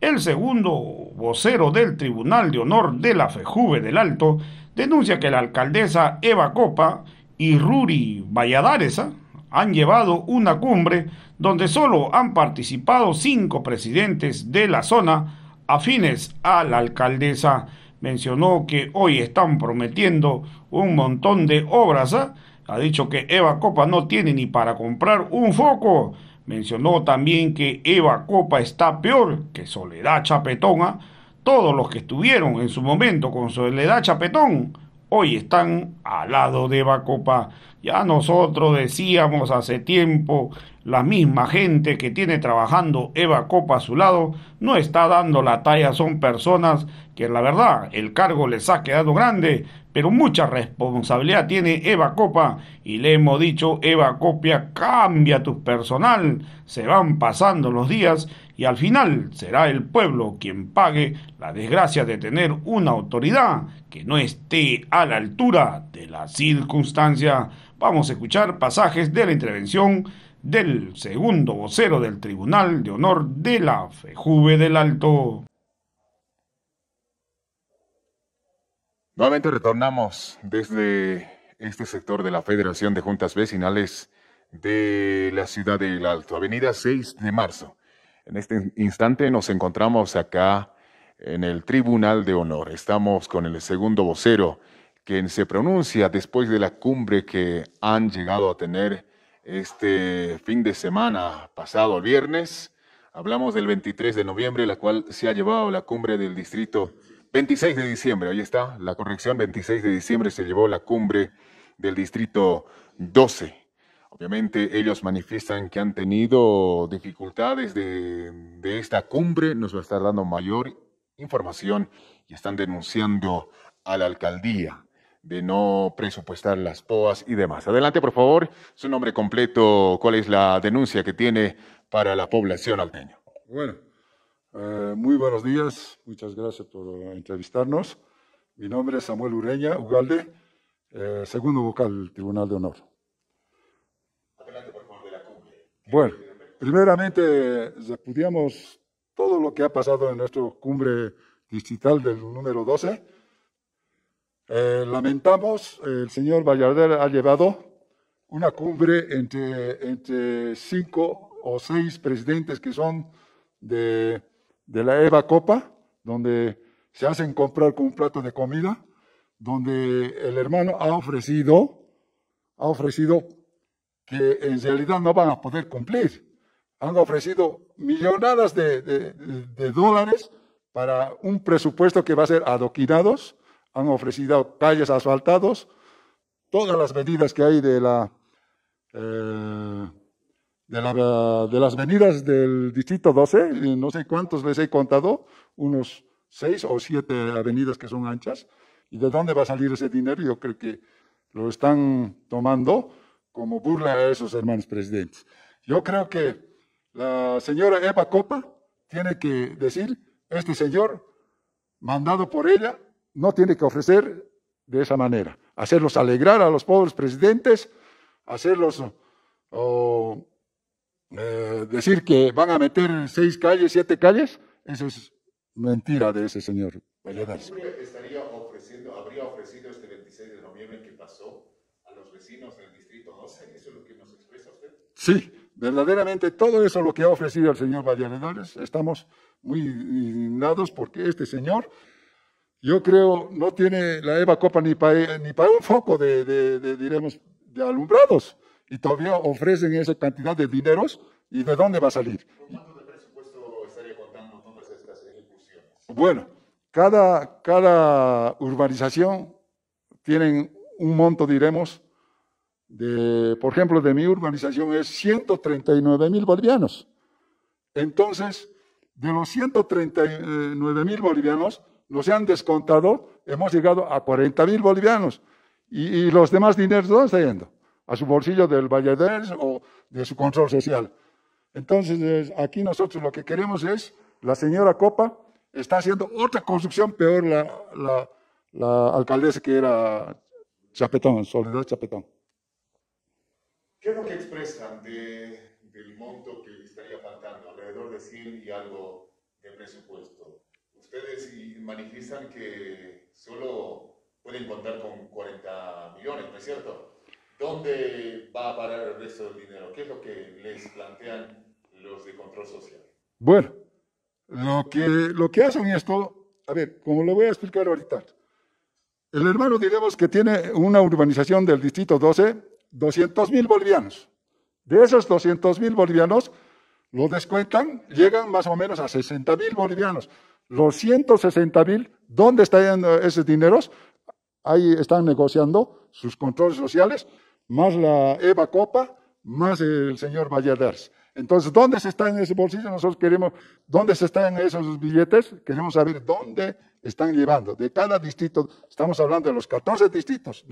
El segundo vocero del Tribunal de Honor de la FEJUVE del Alto denuncia que la alcaldesa Eva Copa y Ruri Valladares ¿ah? han llevado una cumbre donde solo han participado cinco presidentes de la zona afines a la alcaldesa. Mencionó que hoy están prometiendo un montón de obras. ¿ah? Ha dicho que Eva Copa no tiene ni para comprar un foco, Mencionó también que Eva Copa está peor que Soledad Chapetón. ¿ah? Todos los que estuvieron en su momento con Soledad Chapetón hoy están al lado de Eva Copa. Ya nosotros decíamos hace tiempo, la misma gente que tiene trabajando Eva Copa a su lado no está dando la talla, son personas que la verdad el cargo les ha quedado grande, pero mucha responsabilidad tiene Eva Copa y le hemos dicho Eva Copia cambia tu personal, se van pasando los días y al final será el pueblo quien pague la desgracia de tener una autoridad que no esté a la altura de la circunstancia vamos a escuchar pasajes de la intervención del segundo vocero del Tribunal de Honor de la FEJUVE del Alto. Nuevamente retornamos desde este sector de la Federación de Juntas Vecinales de la ciudad del Alto, avenida 6 de marzo. En este instante nos encontramos acá en el Tribunal de Honor. Estamos con el segundo vocero quien se pronuncia después de la cumbre que han llegado a tener este fin de semana pasado, el viernes. Hablamos del 23 de noviembre, la cual se ha llevado la cumbre del distrito. 26 de diciembre, ahí está la corrección, 26 de diciembre se llevó la cumbre del distrito 12. Obviamente ellos manifiestan que han tenido dificultades de, esta cumbre, nos va a estar dando mayor información y están denunciando a la alcaldía de no presupuestar las POAS y demás. Adelante, por favor, su nombre completo, cuál es la denuncia que tiene para la población aldeña. Bueno, eh, muy buenos días, muchas gracias por entrevistarnos. Mi nombre es Samuel Ureña Ugalde, eh, segundo vocal del Tribunal de Honor. Adelante, por favor, de la cumbre. Bueno, primeramente repudiamos todo lo que ha pasado en nuestra cumbre digital del número 12 eh, lamentamos, el señor Vallardel ha llevado una cumbre entre, entre cinco o seis presidentes que son de, de la EVA Copa, donde se hacen comprar con un plato de comida, donde el hermano ha ofrecido, ha ofrecido que en realidad no van a poder cumplir. Han ofrecido millonadas de, de, de dólares para un presupuesto que va a ser adoquinados han ofrecido calles asfaltadas, todas las medidas que hay de, la, eh, de, las avenidas del distrito 12, no sé cuántos les he contado, unos seis o siete avenidas que son anchas. ¿Y de dónde va a salir ese dinero? Yo creo que lo están tomando como burla a esos hermanos presidentes. Yo creo que la señora Eva Copa tiene que decir, este señor, mandado por ella, no tiene que ofrecer de esa manera. Hacerlos alegrar a los pobres presidentes, hacerlos eh, decir que van a meter seis calles, siete calles, eso es mentira de ese señor. Estaría ofreciendo, habría ofrecido este 26 de noviembre que pasó a los vecinos del distrito 12, eso es lo que nos expresa usted. Sí, verdaderamente todo eso lo que ha ofrecido el señor Valladares, estamos muy indignados porque este señor yo creo, no tiene la Eva Copa ni para ni un foco de, diremos, de alumbrados. Y todavía ofrecen esa cantidad de dineros. ¿Y de dónde va a salir? ¿Cuánto de presupuesto estaría contando estas Bueno, cada, cada urbanización tienen un monto, diremos, de, por ejemplo, de mi urbanización es 139 mil bolivianos. Entonces, de los 139 mil bolivianos, no se han descontado, hemos llegado a 40 mil bolivianos. Y, los demás dineros, ¿dónde está yendo? A su bolsillo del Valladolid o de su control social. Entonces, aquí nosotros lo que queremos es, la señora Copa está haciendo otra construcción peor la, la, alcaldesa que era Chapetón, Soledad Chapetón. ¿Qué es lo que expresan del monto que estaría faltando? Alrededor de 100 y algo de presupuesto ustedes manifiestan que solo pueden contar con 40 millones, ¿no es cierto? ¿Dónde va a parar el resto del dinero? ¿Qué es lo que les plantean los de control social? Bueno, lo que, lo que hacen es todo, a ver, como lo voy a explicar ahorita, el hermano diremos que tiene una urbanización del distrito 12, 200 mil bolivianos. De esos 200 mil bolivianos, lo descuentan, llegan más o menos a 60 mil bolivianos. Los 160 mil, ¿dónde están eh, esos dineros? Ahí están negociando sus controles sociales, más la Eva Copa, más el señor Valladares. Entonces, ¿dónde se están esos bolsillos? Nosotros queremos, ¿dónde se están esos billetes? Queremos saber dónde están llevando. De cada distrito, estamos hablando de los 14 distritos,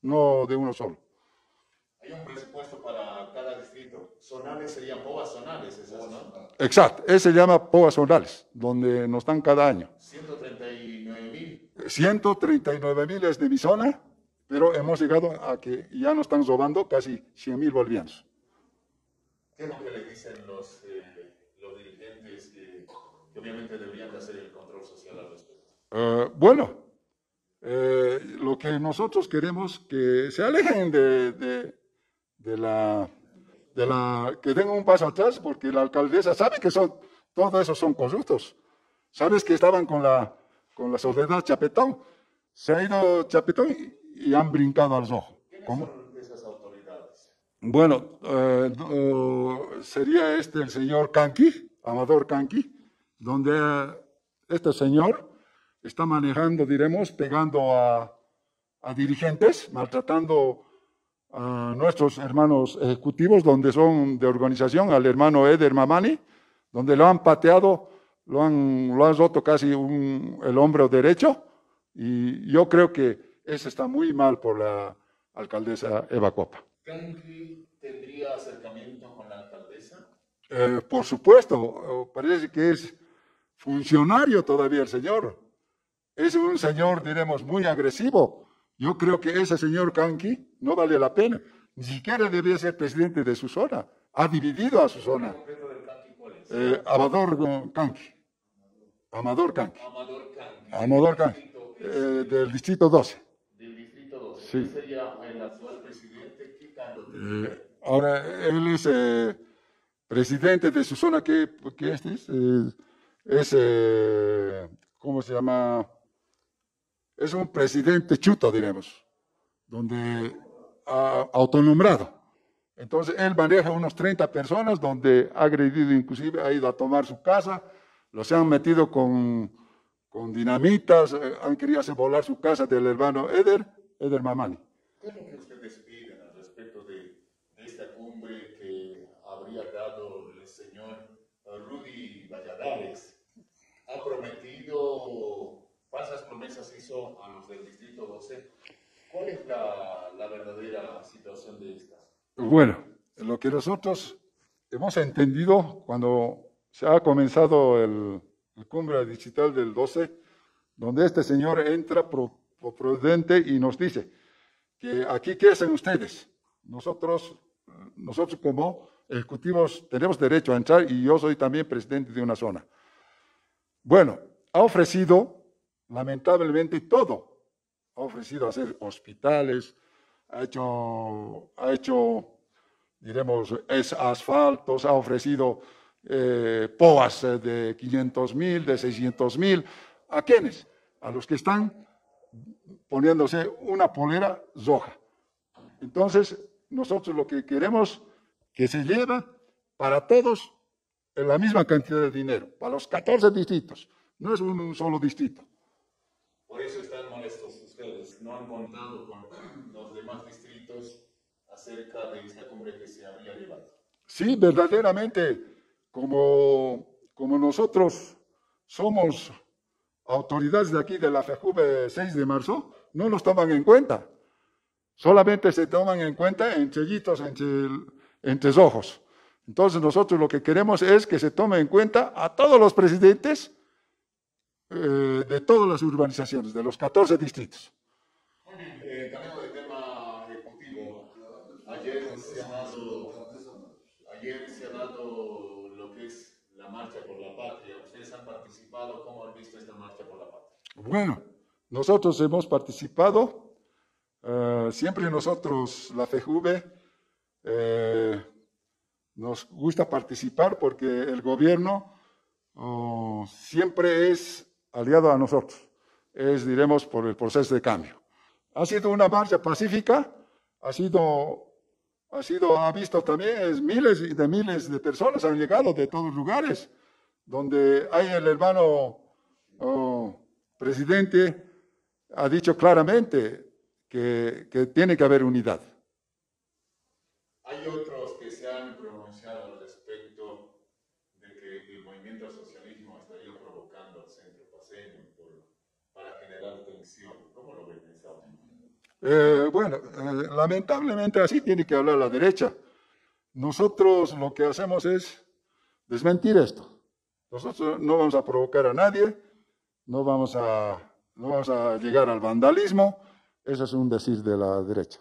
no de uno solo. un presupuesto para zonales sería POAS zonales, esas, ¿no? Exacto, ese se llama POAS zonales, donde nos están cada año. 139 mil. 139 mil es de mi zona, pero hemos llegado a que ya nos están robando casi 100 mil bolivianos. ¿Qué es lo que le dicen los, eh, dirigentes que obviamente deberían hacer el control social al respecto? Eh, bueno, eh, lo que nosotros queremos que se alejen de, de, de la de la, que den un paso atrás porque la alcaldesa sabe que son, todos esos son corruptos. Sabes que estaban con la, con la sociedad Chapetón. Se ha ido Chapetón y, han brincado al rojo. ¿Cómo? Son esas autoridades? Bueno, eh, sería este el señor Canqui, Amador Canqui, donde este señor está manejando, diremos, pegando a, a dirigentes, maltratando a nuestros hermanos ejecutivos, donde son de organización, al hermano Eder Mamani, donde lo han pateado, lo han, lo han roto casi el hombro derecho, y yo creo que eso está muy mal por la alcaldesa Eva Copa. tendría acercamiento con la alcaldesa? Eh, por supuesto, parece que es funcionario todavía el señor. Es un señor, diremos, muy agresivo yo creo que ese señor Kanki no vale la pena. Ni siquiera debería ser presidente de su zona. Ha dividido a su zona. Eh, Amador Kanki. Amador Kanki. Amador Kanki. Eh, del distrito 12. Del distrito 12. Sí. sería el actual presidente? Eh, ahora, él es eh, presidente de su zona, que, es, es ¿cómo se llama? es un presidente chuto, diremos, donde ha autonombrado. Entonces él maneja unos 30 personas donde ha agredido, inclusive ha ido a tomar su casa, los han metido con, con dinamitas, eh, han querido hacer volar su casa del hermano Eder, Eder Mamani. ¿Qué es lo que ustedes al respecto de esta cumbre que habría dado el señor Rudy Valladares? Ha prometido las promesas hizo a los del Distrito 12? ¿Cuál es la, verdadera situación de esta? Bueno, lo que nosotros hemos entendido cuando se ha comenzado el, cumbre digital del 12, donde este señor entra pro, prudente y nos dice que aquí qué hacen ustedes. Nosotros, nosotros como ejecutivos tenemos derecho a entrar y yo soy también presidente de una zona. Bueno, ha ofrecido lamentablemente todo. Ha ofrecido hacer hospitales, ha hecho, ha hecho diremos, es asfaltos, ha ofrecido eh, POAS eh, de 500 mil, de 600 mil. ¿A quiénes? A los que están poniéndose una polera roja. Entonces, nosotros lo que queremos que se lleva para todos en la misma cantidad de dinero, para los 14 distritos. No es un solo distrito no han contado con los demás distritos acerca de esta cumbre que se Sí, verdaderamente, como, como nosotros somos autoridades de aquí de la FEJUVE 6 de marzo, no nos toman en cuenta. Solamente se toman en cuenta en chellitos, en, tesojos. ojos. Entonces nosotros lo que queremos es que se tome en cuenta a todos los presidentes eh, de todas las urbanizaciones, de los 14 distritos. También eh, por de tema ejecutivo, eh, ayer se ha dado, ayer se ha dado lo que es la marcha por la patria. ¿Ustedes han participado? ¿Cómo han visto esta marcha por la patria? Bueno, nosotros hemos participado. Eh, siempre nosotros, la FEJUVE, nos gusta participar porque el gobierno oh, siempre es aliado a nosotros. Es, diremos, por el proceso de cambio. Ha sido una marcha pacífica, ha sido, ha sido, ha visto también miles y de miles de personas han llegado de todos lugares, donde hay el hermano oh, presidente ha dicho claramente que, tiene que haber unidad. Hay otro Eh, bueno, eh, lamentablemente así tiene que hablar la derecha. Nosotros lo que hacemos es desmentir esto. Nosotros no vamos a provocar a nadie, no vamos a, no vamos a llegar al vandalismo. Eso es un decir de la derecha.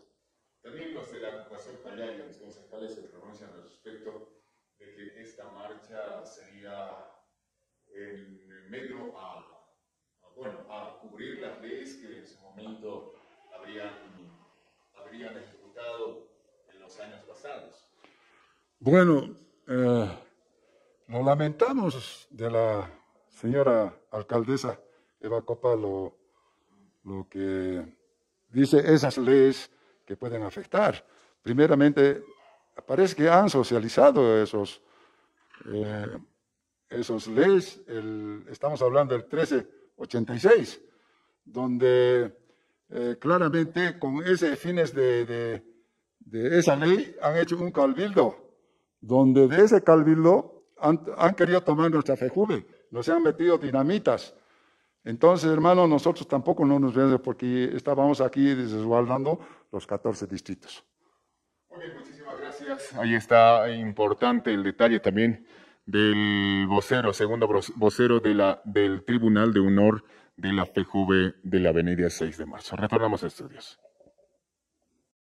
Bueno, eh, lo lamentamos de la señora alcaldesa Eva Copa lo, que dice esas leyes que pueden afectar. Primeramente, parece que han socializado esos, eh, esos leyes. estamos hablando del 1386, donde eh, claramente con ese fines de, esa ley han hecho un cabildo donde de ese Calvillo han, querido tomar nuestra fejuve, nos han metido dinamitas. Entonces, hermanos, nosotros tampoco no nos vemos porque estábamos aquí desguardando los 14 distritos. Muy bien, muchísimas gracias. Ahí está importante el detalle también del vocero, segundo vocero del Tribunal de Honor de la PJV de la Avenida 6 de Marzo. Retornamos a estudios.